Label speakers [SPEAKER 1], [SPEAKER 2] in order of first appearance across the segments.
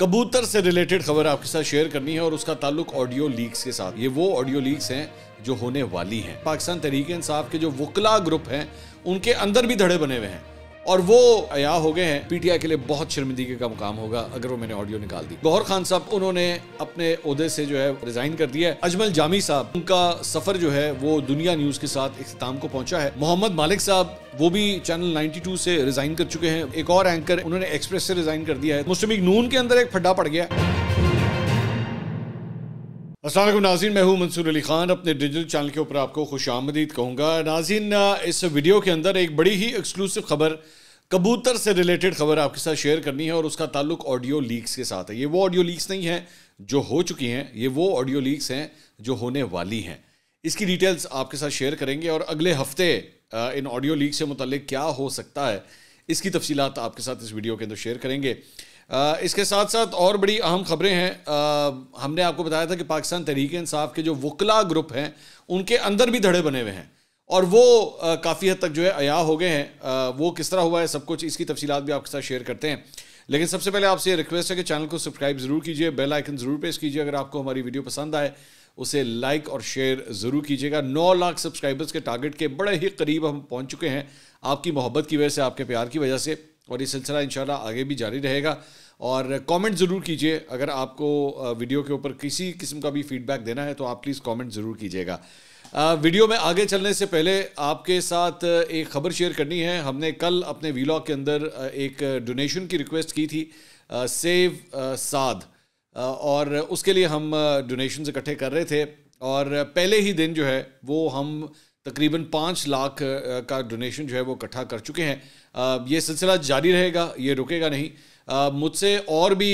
[SPEAKER 1] कबूतर से रिलेटेड खबर आपके साथ शेयर करनी है और उसका ताल्लुक ऑडियो लीक्स के साथ ये वो ऑडियो लीक्स हैं जो होने वाली हैं पाकिस्तान तहरीक इंसाफ के जो वकला ग्रुप हैं उनके अंदर भी धड़े बने हुए हैं और वो अया हो गए हैं पीटीआई के लिए बहुत शर्मिंदगी का मुकाम होगा अगर वो मैंने ऑडियो निकाल दी गौहर खान साहब उन्होंने अपने उहदे से जो है रिजाइन कर दिया है अजमल जामी साहब उनका सफर जो है वो दुनिया न्यूज के साथ इख्ताम को पहुंचा है मोहम्मद मालिक साहब वो भी चैनल 92 से रिजाइन कर चुके हैं एक और एंकर उन्होंने एक्सप्रेस से रिजाइन कर दिया है मुस्लिम नून के अंदर एक फड्डा पड़ गया असल नाजीन मैं हूँ मंसूर अली ख़ान अपने डिजिटल चैनल के ऊपर आपको खुश आमदीद कहूँगा नाजीन इस वीडियो के अंदर एक बड़ी ही एक्सक्लूसिव खबर कबूतर से रिलेटेड खबर आपके साथ शेयर करनी है और उसका ताल्लुक ऑडियो लीक्स के साथ है ये वो ऑडियो लीक्स नहीं हैं जो हो चुकी हैं ये वो ऑडियो लीक्स हैं जो होने वाली हैं इसकी डिटेल्स आपके साथ शेयर करेंगे और अगले हफ्ते इन ऑडियो लीक से मुतल क्या हो सकता है इसकी तफसीत आपके साथ इस वीडियो के अंदर शेयर करेंगे इसके साथ साथ और बड़ी अहम खबरें हैं आ, हमने आपको बताया था कि पाकिस्तान तहरीक इंसाफ के जो वकला ग्रुप हैं उनके अंदर भी धड़े बने हुए हैं और वो काफ़ी हद तक जो है अया हो गए हैं वो किस तरह हुआ है सब कुछ इसकी तफसीत भी आपके साथ शेयर करते हैं लेकिन सबसे पहले आपसे ये रिक्वेस्ट है कि चैनल को सब्सक्राइब ज़रूर कीजिए बेल आइकन ज़रूर प्रेस कीजिए अगर आपको हमारी वीडियो पसंद आए उसे लाइक और शेयर ज़रूर कीजिएगा नौ लाख सब्सक्राइबर्स के टारगेट के बड़े ही करीब हम पहुंच चुके हैं आपकी मोहब्बत की वजह से आपके प्यार की वजह से और ये सिलसिला इन आगे भी जारी रहेगा और कमेंट ज़रूर कीजिए अगर आपको वीडियो के ऊपर किसी किस्म का भी फीडबैक देना है तो आप प्लीज़ कमेंट ज़रूर कीजिएगा वीडियो में आगे चलने से पहले आपके साथ एक खबर शेयर करनी है हमने कल अपने वीलॉग के अंदर एक डोनेशन की रिक्वेस्ट की थी सेव साध और उसके लिए हम डोनेशन इकट्ठे कर रहे थे और पहले ही दिन जो है वो हम तकरीबन पाँच लाख का डोनेशन जो है वो इकट्ठा कर चुके हैं ये सिलसिला जारी रहेगा ये रुकेगा नहीं मुझसे और भी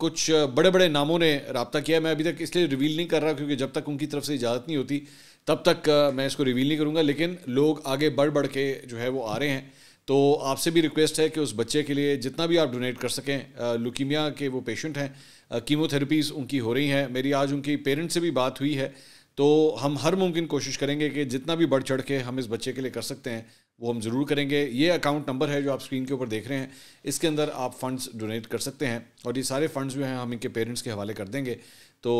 [SPEAKER 1] कुछ बड़े बड़े नामों ने रबता किया मैं अभी तक इसलिए रिवील नहीं कर रहा क्योंकि जब तक उनकी तरफ से इजाज़त नहीं होती तब तक मैं इसको रिवील नहीं करूँगा लेकिन लोग आगे बढ़ बढ़ के जो है वो आ रहे हैं तो आपसे भी रिक्वेस्ट है कि उस बच्चे के लिए जितना भी आप डोनेट कर सकें लुकीमिया के वो पेशेंट हैं कीमोथेरेपीज़ उनकी हो रही हैं मेरी आज उनकी पेरेंट्स से भी बात हुई है तो हम हर मुमकिन कोशिश करेंगे कि जितना भी बढ़ चढ़ के हम इस बच्चे के लिए कर सकते हैं वो हम ज़रूर करेंगे ये अकाउंट नंबर है जो आप स्क्रीन के ऊपर देख रहे हैं इसके अंदर आप फंड्स डोनेट कर सकते हैं और ये सारे फंड्स जो हैं हम इनके पेरेंट्स के हवाले कर देंगे तो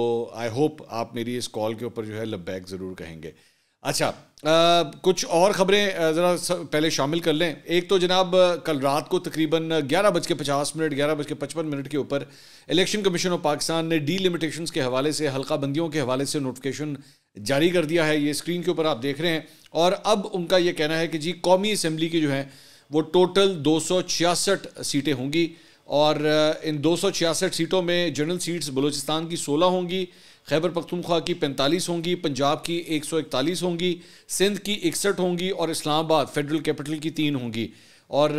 [SPEAKER 1] आई होप आप मेरी इस कॉल के ऊपर जो है बैक ज़रूर कहेंगे अच्छा आ, कुछ और खबरें ज़रा पहले शामिल कर लें एक तो जनाब कल रात को तकरीबन ग्यारह बज के पचास मिनट ग्यारह बज के पचपन मिनट के ऊपर इलेक्शन कमीशन ऑफ पाकिस्तान ने डी लिमिटेशन के हवाले से हल्का बंदियों के हवाले से नोटिफिकेशन जारी कर दिया है ये स्क्रीन के ऊपर आप देख रहे हैं और अब उनका ये कहना है कि जी कौमी असम्बली की जो है वो टोटल दो सीटें होंगी और इन दो सीटों में जनरल सीट्स बलूचिस्तान की सोलह होंगी खैबर पख्तूनख्वा की पैंतालीस होंगी पंजाब की एक सौ इकतालीस होंगी सिंध की इकसठ होंगी और इस्लामाबाद फेडरल कैपिटल की तीन होंगी और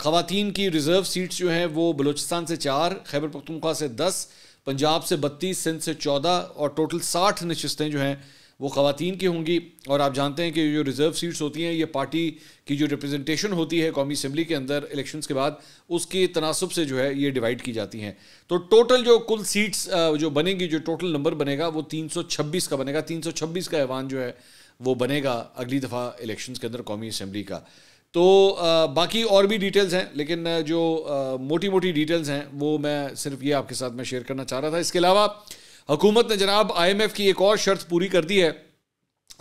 [SPEAKER 1] ख़वान की रिज़र्व सीट्स जो हैं वो बलूचिस्तान से चार खैबर पख्तूनख्वा से दस पंजाब से बत्तीस सिंध से चौदह और टोटल साठ नशस्तें जो हैं वो खातन की होंगी और आप जानते हैं कि जो रिज़र्व सीट्स होती हैं ये पार्टी की जो रिप्रेजेंटेशन होती है कौमी असम्बली के अंदर इलेक्शन के बाद उसके तनासब से जो है ये डिवाइड की जाती हैं तो टोटल जो कुल सीट्स जो बनेगी जो टोटल नंबर बनेगा वो तीन सौ छब्बीस का बनेगा तीन सौ छब्बीस का ऐवान जो है वो बनेगा अगली दफ़ा इलेक्शन के अंदर कौमी असम्बली का तो बाकी और भी डिटेल्स हैं लेकिन जो मोटी मोटी डिटेल्स हैं वो मैं सिर्फ ये आपके साथ मैं शेयर करना चाह रहा था इसके अलावा हुकूमत ने जनाब आईएमएफ की एक और शर्त पूरी कर दी है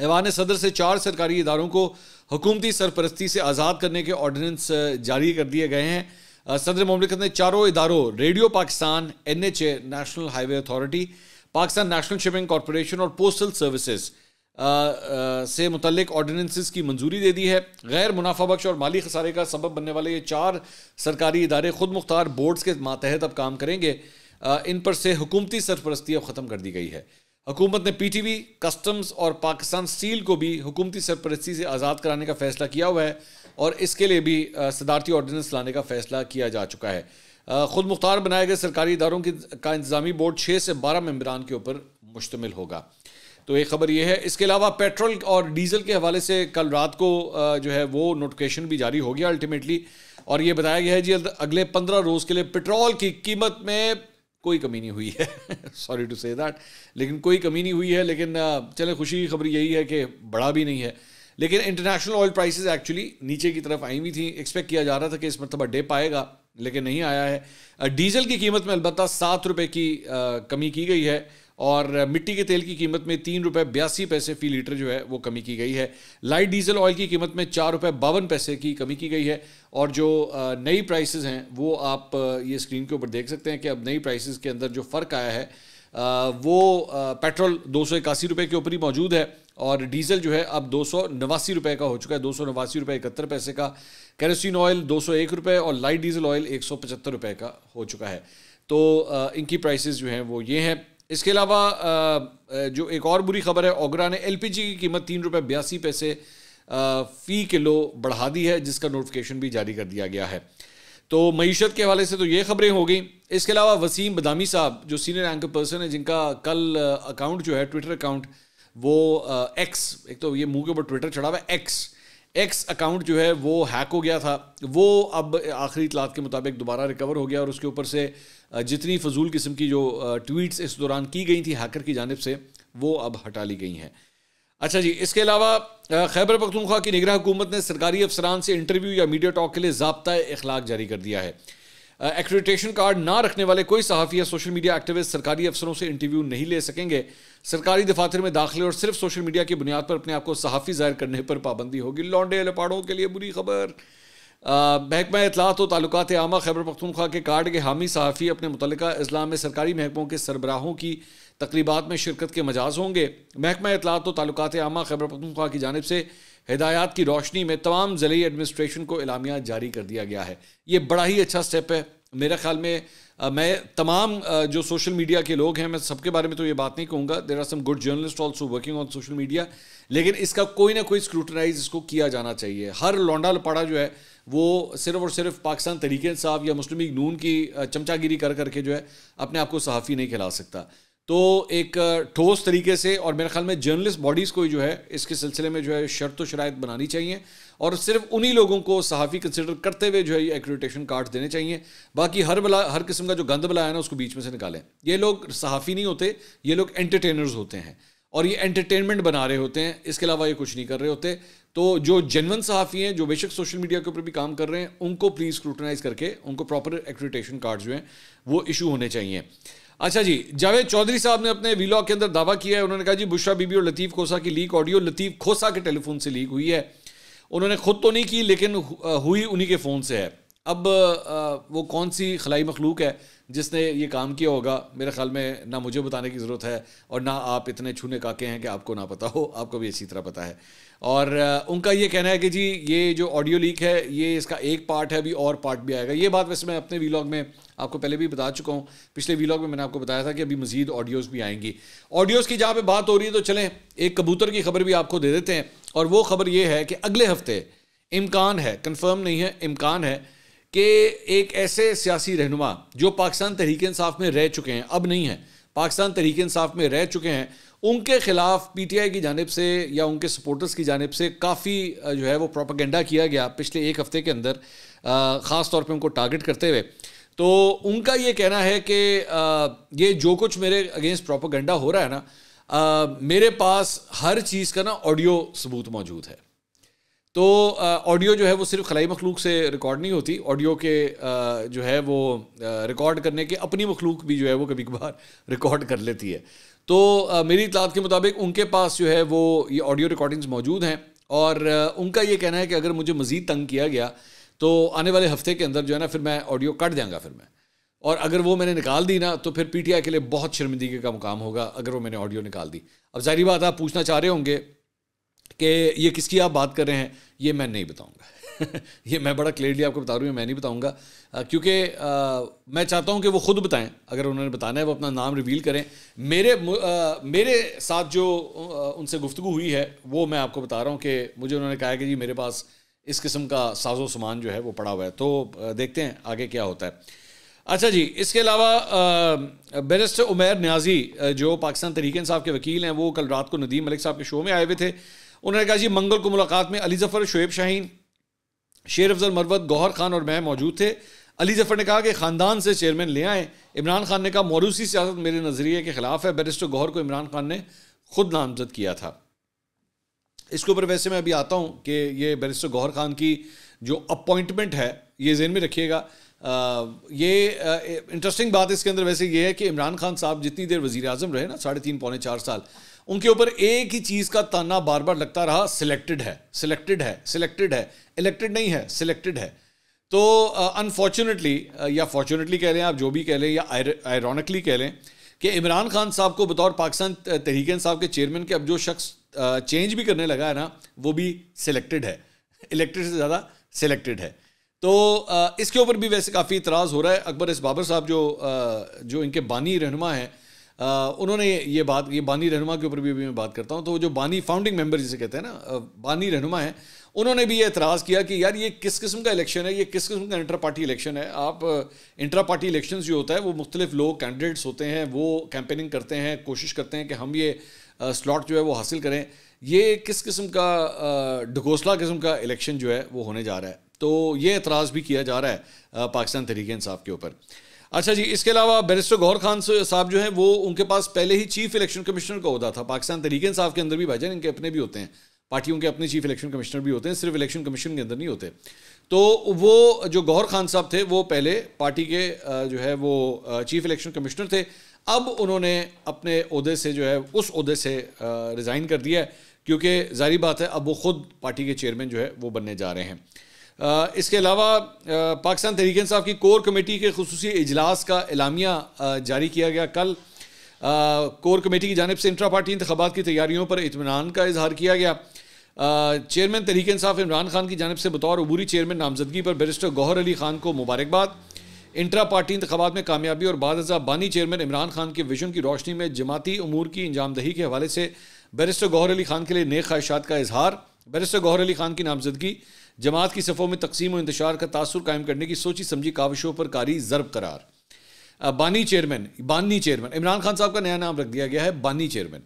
[SPEAKER 1] ऐवान सदर से चार सरकारी इदारों को हुकूमती सरपरस्ती से आज़ाद करने के ऑर्डिनेंस जारी कर दिए गए हैं सदर ममलिकत ने चारों इदारों radio Pakistan N H A national highway authority Pakistan national shipping corporation और पोस्टल सर्विसेज से मुतलक ऑर्डिनेंसेस की मंजूरी दे दी है गैर मुनाफा बख्श और माली खसारे का सबब बनने वाले ये चार सरकारी इदारे खुद मुख्तार बोर्ड्स के मातहत अब काम करेंगे इन पर से हुकूमती सरपरस्ती अब ख़त्म कर दी गई है हुकूमत ने पीटीवी कस्टम्स और पाकिस्तान सील को भी हुकूमती सरपरस्ती से आज़ाद कराने का फैसला किया हुआ है और इसके लिए भी सदारती ऑर्डीनेंस लाने का फैसला किया जा चुका है ख़ुद मुख्तार बनाए गए सरकारी इदारों की का इंतजामी बोर्ड छः से बारह मम्बरान के ऊपर मुश्तमिल होगा तो एक खबर यह है इसके अलावा पेट्रोल और डीजल के हवाले से कल रात को जो है वो नोटिफिकेशन भी जारी हो गया अल्टीमेटली और ये बताया गया है जी अगले पंद्रह रोज़ के लिए पेट्रोल की कीमत में कोई कमी नहीं हुई है सॉरी टू से दैट लेकिन कोई कमी नहीं हुई है लेकिन चले खुशी की खबर यही है कि बड़ा भी नहीं है लेकिन इंटरनेशनल ऑयल प्राइसेस एक्चुअली नीचे की तरफ आई हुई थी एक्सपेक्ट किया जा रहा था कि इस मरतबा डे पाएगा लेकिन नहीं आया है डीजल की कीमत में अलबत्त सात रुपये की आ, कमी की गई है और मिट्टी के तेल की कीमत में तीन रुपये बयासी पैसे फी लीटर जो है वो कमी की गई है लाइट डीजल ऑयल की कीमत में चार रुपये बावन पैसे की कमी की गई है और जो नई प्राइसेस हैं वो आप ये स्क्रीन के ऊपर देख सकते हैं कि अब नई प्राइसेस के अंदर जो फ़र्क आया है वो पेट्रोल दो सौ इक्यासी रुपये के ऊपर ही मौजूद है और डीजल जो है अब दो सौ नवासी रुपये का हो चुका है दो सौ नवासी रुपये इकहत्तर पैसे का कैरोसिन ऑयल दो सौ एक रुपये और लाइट डीजल ऑयल एक सौ पचहत्तर रुपये का हो चुका है तो इनकी प्राइसेस जो हैं वो ये हैं इसके अलावा जो एक और बुरी खबर है ओगरा ने एल की कीमत तीन रुपये बयासी पैसे फ़ी किलो बढ़ा दी है जिसका नोटिफिकेशन भी जारी कर दिया गया है तो मीशत के हवाले से तो ये खबरें हो गई इसके अलावा वसीम बदामी साहब जो सीनियर एंकर पर्सन है जिनका कल अकाउंट जो है ट्विटर अकाउंट वो एक्स एक तो ये मुंह के ऊपर ट्विटर चढ़ा हुआ है एक्स एक्स अकाउंट जो है वो हैक हो गया था वो अब आखिरी इतलात के मुताबिक दोबारा रिकवर हो गया और उसके ऊपर से जितनी फजूल किस्म की जो ट्वीट्स इस दौरान की गई थी हैकर की जानब से वो अब हटा ली गई हैं अच्छा जी इसके अलावा खैबर पख्तूनख्वा की निगरान हुकूमत ने सरकारी अफसरान से इंटरव्यू या मीडिया टॉक के लिए जबता इखलाक जारी कर दिया है एक्रेडिटेशन कार्ड ना रखने वाले कोई सहाफ़ी या सोशल मीडिया एक्टिविस्ट सरकारी अफसरों से इंटरव्यू नहीं ले सकेंगे सरकारी दफातर में दाखिले और सिर्फ सोशल मीडिया की बुनियाद पर अपने आप को सहाफ़ी जाहिर करने पर पाबंदी होगी लौंडे लपाड़ों के लिए बुरी खबर महकमा इतलात और ताल्लुकात आमा खैबर पख्तूनख्वा के कार्ड के हामी सहाफ़ी अपने मुतल अजलाम में सरकारी महकमों के सरबराहों की तकरीबा में शिरकत के मजाज होंगे महकमा इतलात और ताल्लुकात आमा खैबर पख्तूनख्वा की जानब से हिदायत की रोशनी में तमाम ज़िली एडमिनिस्ट्रेशन को इलामिया जारी कर दिया गया है ये बड़ा ही अच्छा स्टेप है मेरे ख्याल में मैं तमाम जो सोशल मीडिया के लोग हैं मैं सबके बारे में तो ये बात नहीं कहूँगा there are some good journalist also working on social media लेकिन इसका कोई ना कोई स्क्रूटनाइज इसको किया जाना चाहिए हर लौंडा लपाड़ा जो है वो सिर्फ और सिर्फ पाकिस्तान तरीके साहब या मुस्लिम लीग नून की चमचागिरी कर करके जो है अपने आप को सहाफ़ी नहीं खिला सकता तो एक ठोस तरीके से और मेरे ख्याल में जर्नलिस्ट बॉडीज़ को जो है इसके सिलसिले में जो है शर्त व शरात बनानी चाहिए और सिर्फ उन्हीं लोगों को सहाफ़ी कंसिडर करते हुए जो है ये एक्रीटेशन कार्ड देने चाहिए बाकी हर बला हर किस्म का जो गंद बला है ना उसको बीच में से निकालें ये लोग सहाफ़ी नहीं होते ये लोग एंटरटेनर्स होते हैं और ये एंटरटेनमेंट बना रहे होते हैं इसके अलावा ये कुछ नहीं कर रहे होते तो जो जेनवन सहाफ़ी हैं जो बेशक सोशल मीडिया के ऊपर भी काम कर रहे हैं उनको प्लीज़ स्क्रूटनाइज करके उनको प्रॉपर एक्रीटेशन कार्ड जो हैं वो इशू होने चाहिए अच्छा जी जावेद चौधरी साहब ने अपने वीलॉग के अंदर दावा किया है उन्होंने कहा जी बुशरा बीबी और लतीफ़ खोसा की लीक ऑडियो लतीफ़ खोसा के टेलीफोन से लीक हुई है उन्होंने खुद तो नहीं की लेकिन हुई उन्हीं के फ़ोन से है अब वो कौन सी खलाई मखलूक है जिसने ये काम किया होगा मेरे ख्याल में ना मुझे बताने की ज़रूरत है और ना आप इतने छूने काके हैं कि आपको ना पता हो आपको भी इसी तरह पता है और उनका ये कहना है कि जी ये जो ऑडियो लीक है ये इसका एक पार्ट है अभी और पार्ट भी आएगा ये बात वैसे मैं अपने वीलॉग में आपको पहले भी बता चुका हूँ पिछले वीलॉग में मैंने आपको बताया था कि अभी मज़ीद ऑडियोज़ भी आएंगी ऑडियोज़ की जहाँ पर बात हो रही है तो चलें एक कबूतर की खबर भी आपको दे देते हैं और वो खबर ये है कि अगले हफ्ते इम्कान है कन्फर्म नहीं है इम्कान है कि एक ऐसे सियासी रहनुमा जो पाकिस्तान तहरीक इंसाफ में रह चुके हैं अब नहीं है पाकिस्तान तहरीक इंसाफ में रह चुके हैं उनके ख़िलाफ़ पी टी आई की जानब से या उनके सपोर्टर्स की जानब से काफ़ी जो है वो प्रोपागेंडा किया गया पिछले एक हफ़्ते के अंदर ख़ास तौर पे उनको टारगेट करते हुए तो उनका ये कहना है कि ये जो कुछ मेरे अगेंस्ट प्रोपागेंडा हो रहा है ना मेरे पास हर चीज़ का ना ऑडियो सबूत मौजूद है तो ऑडियो जो है वो सिर्फ खलाई मखलूक से रिकॉर्ड नहीं होती ऑडियो के जो है वो रिकॉर्ड करने के अपनी मखलूक भी जो है वो कभी कभार रिकॉर्ड कर लेती है तो मेरी इतलात के मुताबिक उनके पास जो है वो ये ऑडियो रिकॉर्डिंग्स मौजूद हैं और उनका ये कहना है कि अगर मुझे मज़ीद तंग किया गया तो आने वाले हफ्ते के अंदर जो है ना फिर मैं ऑडियो कट देंगे फिर मैं और अगर वो मैंने निकाल दी ना तो फिर पीटीआई के लिए बहुत शर्मिंदगी का मुकाम होगा अगर वो मैंने ऑडियो निकाल दी अब जारी बात आप पूछना चाह रहे होंगे कि ये किसकी आप बात कर रहे हैं ये मैं नहीं बताऊंगा ये मैं बड़ा क्लियरली आपको बता रहा हूँ मैं नहीं बताऊंगा क्योंकि मैं चाहता हूँ कि वो खुद बताएं अगर उन्होंने बताना है वो अपना नाम रिवील करें मेरे आ, मेरे साथ जो उनसे गुफ्तु हुई है वो मैं आपको बता रहा हूँ कि मुझे उन्होंने कहा कि जी मेरे पास इस किस्म का साजो सामान जो है वो पड़ा हुआ है तो देखते हैं आगे क्या होता है अच्छा जी इसके अलावा बैरिस्टर उमेर न्याजी जो पाकिस्तान तरीक़ान साहब के वकील हैं वो कल रात को नदीम मलिक साहब के शो में आए हुए थे उन्होंने कहा जी मंगल को मुलाकात में अली जफर शुएब शाहीन शेर अफजल मरवत गौहर खान और मैं मौजूद थे अली जफर ने कहा कि ख़ानदान से चेयरमैन ले आए इमरान खान ने कहा मौरूसी सियासत मेरे नज़रिए के ख़िलाफ़ है बैरिस्टर गौहर को इमरान खान ने खुद नामजद किया था इसके ऊपर वैसे मैं अभी आता हूँ कि ये बैरिस्टर गौहर खान की जो अपॉइंटमेंट है ये जेन में रखिएगा ये इंटरेस्टिंग बात इसके अंदर वैसे ये है कि इमरान खान साहब जितनी देर वज़ी अजम रहे ना साढ़े तीन पौने चार साल उनके ऊपर एक ही चीज का ताना बार बार लगता रहा सिलेक्टेड है सिलेक्टेड है सिलेक्टेड है इलेक्टेड नहीं है सिलेक्टेड है तो अनफॉर्चुनेटली uh, uh, या फॉर्चुनेटली कह लें आप जो भी कह लें या आयरॉनिकली कह लें कि इमरान खान साहब को बतौर पाकिस्तान uh, तहरीक साहब के चेयरमैन के अब जो शख्स चेंज uh, भी करने लगा है ना वो भी सिलेक्टेड है इलेक्टेड से ज़्यादा सिलेक्टेड है तो uh, इसके ऊपर भी वैसे काफ़ी इतराज़ हो रहा है अकबर इस बाबर साहब जो uh, जो इनके बानी रहनुमा हैं उन्होंने ये बात ये बानी रहनुमा के ऊपर भी अभी मैं बात करता हूँ तो जो बानी फाउंडिंग मेम्बर जिसे कहते हैं ना बानी रहनुमा है उन्होंने भी ये एतराज़ किया कि यार ये किस किस्म का इलेक्शन है ये किस किस्म का इंटर पार्टी इलेक्शन है आप इंटर पार्टी इलेक्शन जो होता है वो मुख्तलिफ लोग कैंडिडेट्स होते हैं वो कैंपेनिंग करते हैं कोशिश करते हैं कि हम ये स्लॉट जो है वो हासिल करें ये किस किस्म का ढकोसला किस्म का इलेक्शन जो है वो होने जा रहा है तो ये एतराज़ भी किया जा रहा है पाकिस्तान तहरीक इंसाफ के ऊपर अच्छा जी इसके अलावा बैरिस्टर गौर खान साहब जो है वो उनके पास पहले ही चीफ इलेक्शन कमिश्नर का होता था पाकिस्तान तरीके साहब के अंदर भी भाई जान इनके अपने भी होते हैं पार्टियों के अपने चीफ इलेक्शन कमिश्नर भी होते हैं सिर्फ इलेक्शन कमीशन के अंदर नहीं होते तो वो जो गौहर खान साहब थे वो पहले पार्टी के जो है वो चीफ इलेक्शन कमिश्नर थे अब उन्होंने अपने अहदे से जो है उस अहदे से रिज़ाइन कर दिया है क्योंकि जारी बात है अब वो खुद पार्टी के चेयरमैन जो है वो बनने जा रहे हैं इसके अलावा पाकिस्तान तहरीक इंसाफ की कोर कमेटी के खसूस इजलास का एलामिया जारी किया गया कल कोर कमेटी की जानब से इंट्रा पार्टी इंतबात की तैयारियों पर इतमान का इजहार किया गया चेयरमैन तहरीक इंसाफ इमरान खान की जानब से बतौर अबूरी चेयरमैन नामजदगी पर बैरिस्टर गौहर अली खान को मुबारकबाद इंट्रा पार्टी इंतबात में कामयाबी और बाद बानी चेयरमैन इमरान खान के विजन की रोशनी में जमाती अमूर की इंजामदही के हवाले से बैरिस्टर गौहर अली खान के लिए नए ख्वाहिशात का इजहार बैरिस्टर गौहर अली खान की नामजदगी जमात की सफ़ों में तकसीम और इंतशार का तासर कायम करने की सोची समझी काविशों पर कारी ज़रब करार बानी चेयरमैन बानी चेयरमैन इमरान खान साहब का नया नाम रख दिया गया है बानी चेयरमैन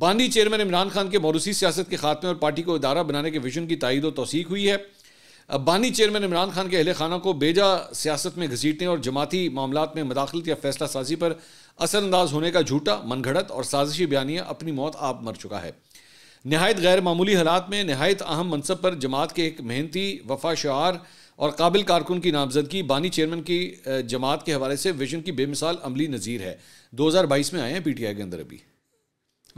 [SPEAKER 1] बानी चेयरमैन इमरान खान के मौरूसी सियासत के खात्मे और पार्टी को इदारा बनाने के विजन की तइद व तोसीक हुई है बानी चेयरमैन इमरान खान के अहल खाना को बेजा सियासत में घसीटने और जमाती मामला में मदाखलत या फैसला साजी पर असरअंदाज होने का झूठा मनगढ़त और साजिशी बयानिया अपनी मौत आप मर चुका है नहायत गैर मामूली हालात में नहायत अहम मनसब पर जमात के एक मेहनती वफा शार और काबिल कारकुन की नामजदगी बानी चेयरमैन की जमात के हवाले से विजन की बेमिसाल अमली नज़ीर है दो हज़ार बाईस में आए हैं पी टी आई के अंदर अभी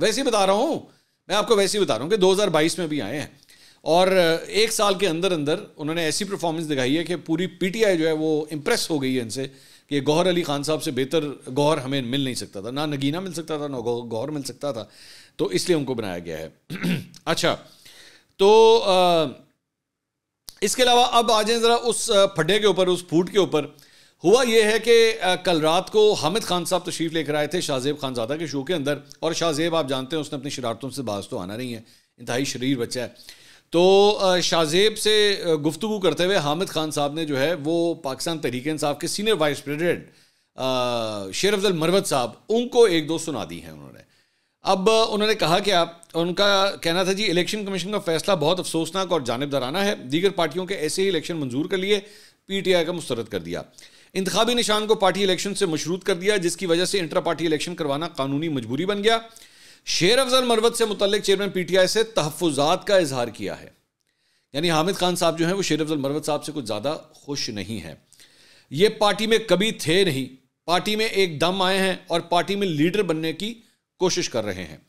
[SPEAKER 1] वैसे ही बता रहा हूँ मैं आपको वैसे ही बता रहा हूँ कि दो हज़ार बाईस में भी आए हैं और एक साल के अंदर अंदर उन्होंने ऐसी परफॉर्मेंस दिखाई है कि पूरी पी टी आई जो है वो इम्प्रेस हो गई है इनसे कि गौहर अली खान साहब से बेहतर गौहर हमें मिल नहीं सकता था ना नगीना मिल सकता था ना गौहर मिल सकता था तो इसलिए उनको बनाया गया है अच्छा तो इसके अलावा अब आ जाए ज़रा उस फड्डे के ऊपर उस फूट के ऊपर हुआ यह है कि कल रात को हामिद खान साहब तशरीफ लेकर आए थे शाहजेब खानजादा के शो के अंदर और शाहजेब आप जानते हैं उसने अपनी शरारतों से बाज तो आना नहीं है इंतहाई शरीर बच्चा है तो शाहजेब से गुफ्तु करते हुए हामिद खान साहब ने जो है वो पाकिस्तान तहरीक इंसाफ के सीनियर वाइस प्रेसिडेंट शेर अफजल मरवत साहब उनको एक दो सुना दी हैं उन्होंने अब उन्होंने कहा कि आप उनका कहना था जी इलेक्शन कमीशन का फैसला बहुत अफसोसनाक और जानबदाराना है दीगर पार्टियों के ऐसे ही इलेक्शन मंजूर कर लिए पी टी आई का मुस्रद कर दिया इंतबी निशान को पार्टी इलेक्शन से मशरूत कर दिया जिसकी वजह से इंटर पार्टी इलेक्शन करवाना कानूनी मजबूरी बन गया शेर अफजल मरवत से मुतल चेयरमैन पीटीआई से तहफात का इजहार किया है यानी हामिद खान साहब जो हैं वो शेर अफजल मरवत साहब से कुछ ज़्यादा खुश नहीं है ये पार्टी में कभी थे नहीं पार्टी में एक दम आए हैं और पार्टी में लीडर बनने की कोशिश कर रहे हैं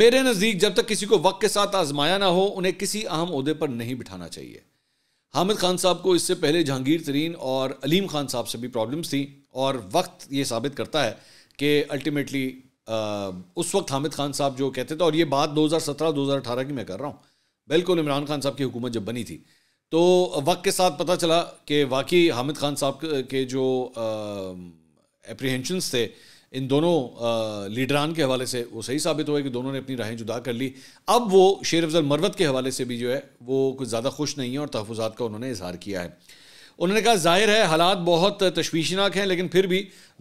[SPEAKER 1] मेरे नज़दीक जब तक किसी को वक्त के साथ आजमाया ना हो उन्हें किसी अहम अहदे पर नहीं बिठाना चाहिए हामिद खान साहब को इससे पहले जहांगीर तरीन और अलीम खान साहब से भी प्रॉब्लम्स थी और वक्त ये साबित करता है कि अल्टीमेटली उस वक्त हामिद खान साहब जो कहते थे और ये बात 2017-2018 की मैं कर रहा हूँ बिल्कुल इमरान खान साहब की हुकूमत जब बनी थी तो वक्त के साथ पता चला कि वाकई हामिद खान साहब के जो एप्रीहेंशंस थे इन दोनों लीडरान के हवाले से वो सही साबित हुआ कि दोनों ने अपनी राहें जुदा कर ली अब वो शेर अफजल मरवत के हवाले से भी जो है वो कुछ ज़्यादा खुश नहीं है और तहफात का उन्होंने इजहार किया है उन्होंने कहा जाहिर है हालात बहुत तशवीशनाक हैं लेकिन फिर भी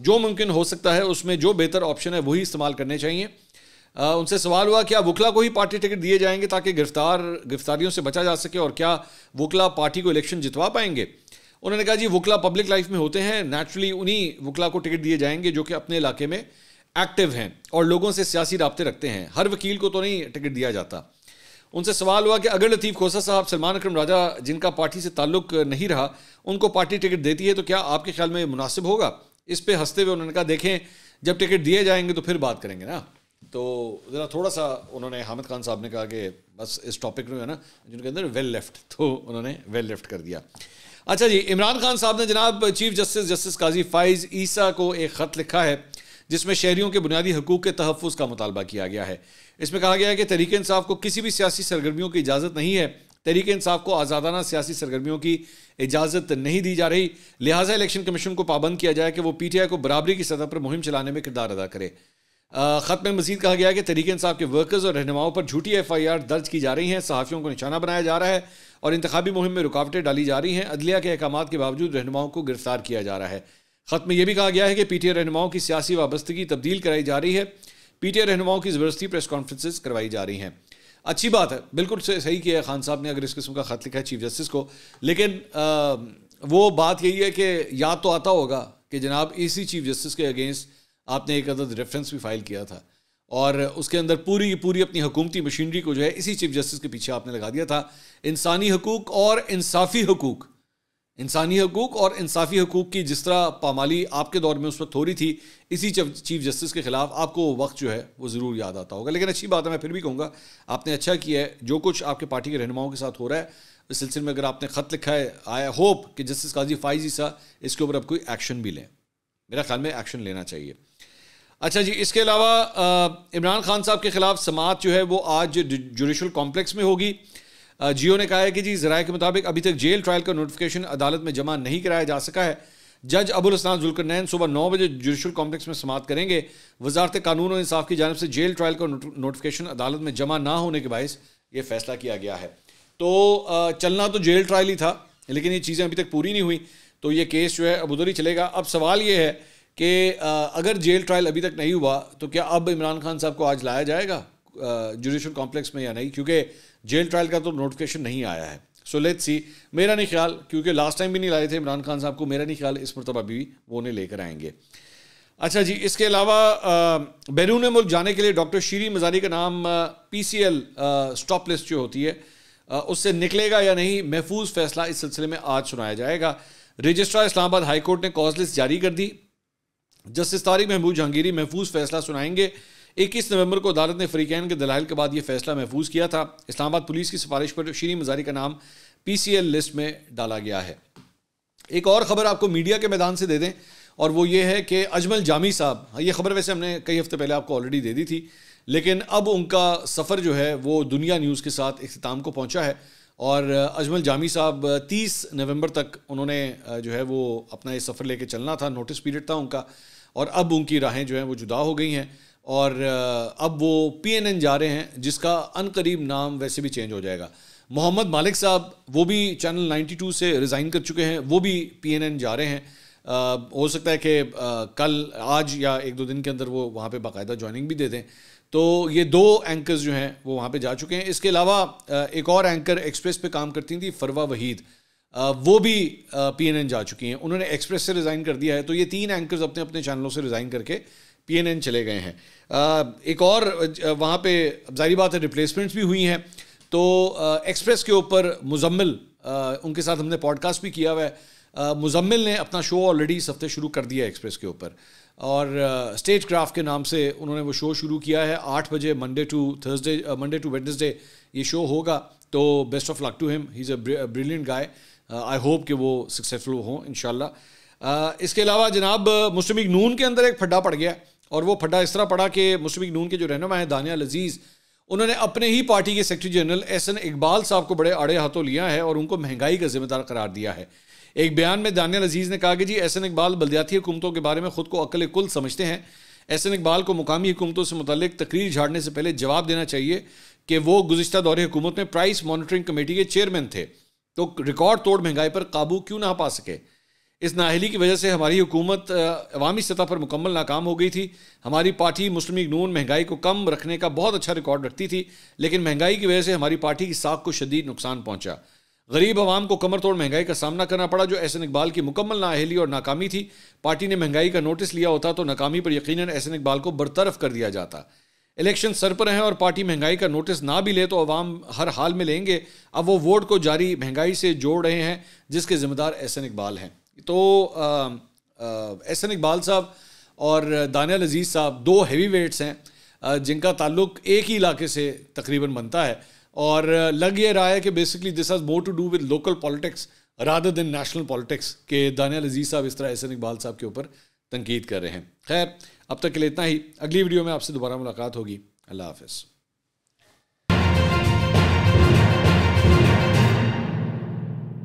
[SPEAKER 1] जो मुमकिन हो सकता है उसमें जो बेहतर ऑप्शन है वही इस्तेमाल करने चाहिए आ, उनसे सवाल हुआ क्या वकला को ही पार्टी टिकट दिए जाएंगे ताकि गिरफ्तार गिरफ्तारियों से बचा जा सके और क्या वकला पार्टी को इलेक्शन जितवा पाएंगे उन्होंने कहा जी वकला पब्लिक लाइफ में होते हैं नेचुरली उन्हीं वकला को टिकट दिए जाएंगे जो कि अपने इलाके में एक्टिव हैं और लोगों से सियासी रबते रखते हैं हर वकील को तो नहीं टिकट दिया जाता उनसे सवाल हुआ कि अगर लतीफ़ खोसा साहब सलमान अक्रम राजा जिनका पार्टी से ताल्लुक नहीं रहा उनको पार्टी टिकट देती है तो क्या आपके ख्याल में मुनासिब होगा इस पर हंसते हुए उन्होंने कहा देखें जब टिकट दिए जाएंगे तो फिर बात करेंगे ना तो ज़रा थोड़ा सा उन्होंने हामिद खान साहब ने कहा कि बस इस टॉपिक में है ना जिनके अंदर वेल लेफ्ट तो उन्होंने वेल लेफ्ट कर दिया अच्छा जी इमरान खान साहब ने जनाब chief justice justice Qazi Faez Isa को एक ख़त लिखा है जिसमें शहरीों के बुनियादी हकूक के तहफ़ का मुतालबा किया गया है इसमें कहा गया है कि तहरीक इसाफ़ को किसी भी सियासी सरगर्मियों की इजाज़त नहीं है तहरीक इसाफ को आज़ादाना सियासी सरगर्मियों की इजाज़त नहीं दी जा रही लिहाजा इलेक्शन कमीशन को पाबंद किया जाए कि वो पी टी आई को बराबरी की सतह पर मुहिम चलाने में किरदार अदा करे ख़त में मजीद कहा गया कि तरीके इंसाफ के वर्कर्स और रहनुमाओं पर झूठी एफ आई आर दर्ज की जा रही हैं सहाफ़ियों को निशाना बनाया जा रहा है और इंतबी मुहिम में रुकावटें डाली जा रही हैं अदलिया के अहकाम के बावजूद रहनुमाओं को गिरफ्तार किया जा रहा है खत में यह भी कहा गया है कि पीटीए रहनुमाओं की सियासी वाबस्तगी तब्दील कराई जा रही है पीटीए रहनुमाओं की ज़बरदस्ती प्रेस कॉन्फ्रेंसेज करवाई जा रही हैं अच्छी बात है बिल्कुल सही किया है खान साहब ने अगर इस किस्म का खत लिखा है चीफ जस्टिस को लेकिन आ, वो बात यही है कि याद तो आता होगा कि जनाब इसी चीफ जस्टिस के अगेंस्ट आपने एक अदद रेफरेंस भी फाइल किया था और उसके अंदर पूरी पूरी अपनी हुकूमती मशीनरी को जो है इसी चीफ जस्टिस के पीछे आपने लगा दिया था इंसानी हकूक और इंसाफी हकूक़ इंसानी हकूक और इंसाफी हकूक की जिस तरह पामाली आपके दौर में उस वक्त हो रही थी इसी चीफ जस्टिस के ख़िलाफ़ आपको वक्त जो है वो ज़रूर याद आता होगा लेकिन अच्छी बात है मैं फिर भी कहूँगा आपने अच्छा किया है जो कुछ आपके पार्टी के रहनुमाओं के साथ हो रहा है इस सिलसिले में अगर आपने ख़त लिखा है आई होप कि जस्टिस काजी फाइजी सा इसके ऊपर आप कोई एक्शन भी लें मेरा ख्याल में एक्शन लेना चाहिए अच्छा जी इसके अलावा इमरान खान साहब के ख़िलाफ़ समात जो है वो आज जुडिशल कॉम्प्लेक्स में होगी जियो ने कहा है कि जी जराये के मुताबिक अभी तक जेल ट्रायल का नोटिफिकेशन अदालत में जमा नहीं कराया जा सका है जज अबुल जुलकर जुलकरनैन सुबह नौ बजे जुडिशल कॉम्प्लेक्स में समाप्त करेंगे वजारत कानून और इंसाफ की जानब से जेल ट्रायल का नोटिफिकेशन अदालत में जमा ना होने के बायस ये फैसला किया गया है तो चलना तो जेल ट्रायल ही था लेकिन ये चीज़ें अभी तक पूरी नहीं हुई तो ये केस जो है अब उधर ही चलेगा अब सवाल ये है कि अगर जेल ट्रायल अभी तक नहीं हुआ तो क्या अब इमरान खान साहब को आज लाया जाएगा जुडिशल कॉम्प्लेक्स में या नहीं क्योंकि जेल ट्रायल का तो नोटिफिकेशन नहीं आया है सो लेट सी मेरा नहीं ख्याल क्योंकि लास्ट टाइम भी नहीं लाए थे इमरान खान साहब को मेरा नहीं ख्याल इस मरतबा भी वो उन्हें लेकर आएंगे अच्छा जी इसके अलावा बैरून मुल्क जाने के लिए डॉक्टर शीरी मजारी का नाम P C L stop list जो होती है आ, उससे निकलेगा या नहीं महफूज फैसला इस सिलसिले में आज सुनाया जाएगा रजिस्ट्रार इस्लामाबाद हाईकोर्ट ने कॉज लिस्ट जारी कर दी जस्टिस तारिक महमूद जहांगीरी महफूज फैसला सुनाएंगे इक्कीस नवंबर को अदालत ने फरीकैन के दलाइल के बाद यह फैसला महफूज किया था इस्लामाबाद पुलिस की सिफारिश पर शीरी मजारी का नाम पी सी एल लिस्ट में डाला गया है एक और ख़बर आपको मीडिया के मैदान से दे दें और वो ये है कि अजमल जामी साहब हाँ, ये ख़बर वैसे हमने कई हफ़्ते पहले आपको ऑलरेडी दे दी थी लेकिन अब उनका सफ़र जो है वो दुनिया न्यूज़ के साथ अख्ताम को पहुँचा है और अजमल जामी साहब 30 नवंबर तक उन्होंने जो है वो अपना ये सफ़र लेके चलना था नोटिस पीरियड था उनका और अब उनकी राहें जो हैं वो जुदा हो गई हैं और अब वो पीएनएन जा रहे हैं जिसका अनकरीब नाम वैसे भी चेंज हो जाएगा मोहम्मद मालिक साहब वो भी चैनल 92 से रिज़ाइन कर चुके हैं वो भी पीएनएन जा रहे हैं आ, हो सकता है कि कल आज या एक दो दिन के अंदर वो वहाँ पे बाकायदा ज्वाइनिंग भी दे दें तो ये दो एंकर्स जो हैं वो वहाँ पे जा चुके हैं इसके अलावा एक और एंकर एक्सप्रेस पे काम करती थी फरवा वहीद वो भी पीएनएन जा चुकी हैं उन्होंने एक्सप्रेस से रिज़ाइन कर दिया है तो ये तीन एंकर्स अपने अपने चैनलों से रिज़ाइन करके पीएनएन चले गए हैं एक और वहाँ पे जारी बात है रिप्लेसमेंट्स भी हुई हैं तो एक्सप्रेस के ऊपर मुजम्मिल उनके साथ हमने पॉडकास्ट भी किया हुआ है मुजम्मिल ने अपना शो ऑलरेडी इस हफ्ते शुरू कर दिया एक्सप्रेस के ऊपर और स्टेज क्राफ्ट के नाम से उन्होंने वो शो शुरू किया है आठ बजे Monday to Thursday Monday to Wednesday ये शो होगा तो best of luck to him he is a brilliant guy I hope कि वो सक्सेसफुल हों इन इसके अलावा जनाब मुस्लिम नून के अंदर एक फड्डा पड़ गया है और वो फटा इस तरह पड़ा कि मुस्लिम नून के जो रहनमा है दानिया लजीज़ उन्होंने अपने ही पार्टी के सेक्रेटरी जनरल एन इकबाल साहब को बड़े आड़े हाथों लिया है और उनको महंगाई का जिम्मेदार करार दिया है एक बयान में दानिया अजीज़ ने कहा कि जी एन इकबाल बलदियाती हुकूमतों के बारे में ख़ुद को अकल कुल समझते हैं एन इकबाल को मुकामी हुकूमतों से मुतल तकरीर झाड़ने से पहले जवाब देना चाहिए कि वो गुजशत दौरे हुकूमत में प्राइस मॉनिटरिंग कमेटी के चेयरमैन थे तो रिकॉर्ड तोड़ महंगाई पर काबू क्यों ना पा सके इस नाहली की वजह से हमारी हुकूमत अवामी सतह पर मुकम्मल नाकाम हो गई थी हमारी पार्टी मुस्लिम नून महंगाई को कम रखने का बहुत अच्छा रिकॉर्ड रखती थी लेकिन महंगाई की वजह से हमारी पार्टी की साख को शदीद नुकसान पहुँचा गरीब आवाम को कमर तोड़ महंगाई का सामना करना पड़ा जो एहसन इकबाल की मुकम्मल नाहली और नाकामी थी पार्टी ने महंगाई का नोटिस लिया होता तो नाकामी पर यकीन एहसन इकबाल को बरतरफ कर दिया जाता इलेक्शन सर पर हैं और पार्टी महंगाई का नोटिस ना भी ले तो अवाम हर हाल में लेंगे अब वो वोट को जारी महंगाई से जोड़ रहे हैं जिसके जिम्मेदार एहसन इकबाल हैं तो एस एन इकबाल साहब और दानियाल अजीज़ साहब दो हैवी वेट्स हैं जिनका ताल्लुक एक ही इलाके से तकरीबन बनता है और लग ये रहा है कि basically this has more to do with local politics rather than national politics के दानियाल अजीज़ साहब इस तरह एस एन इकबाल साहब के ऊपर तनकीद कर रहे हैं खैर अब तक के लिए इतना ही अगली वीडियो में आपसे दोबारा मुलाकात होगी अल्लाह हाफिज़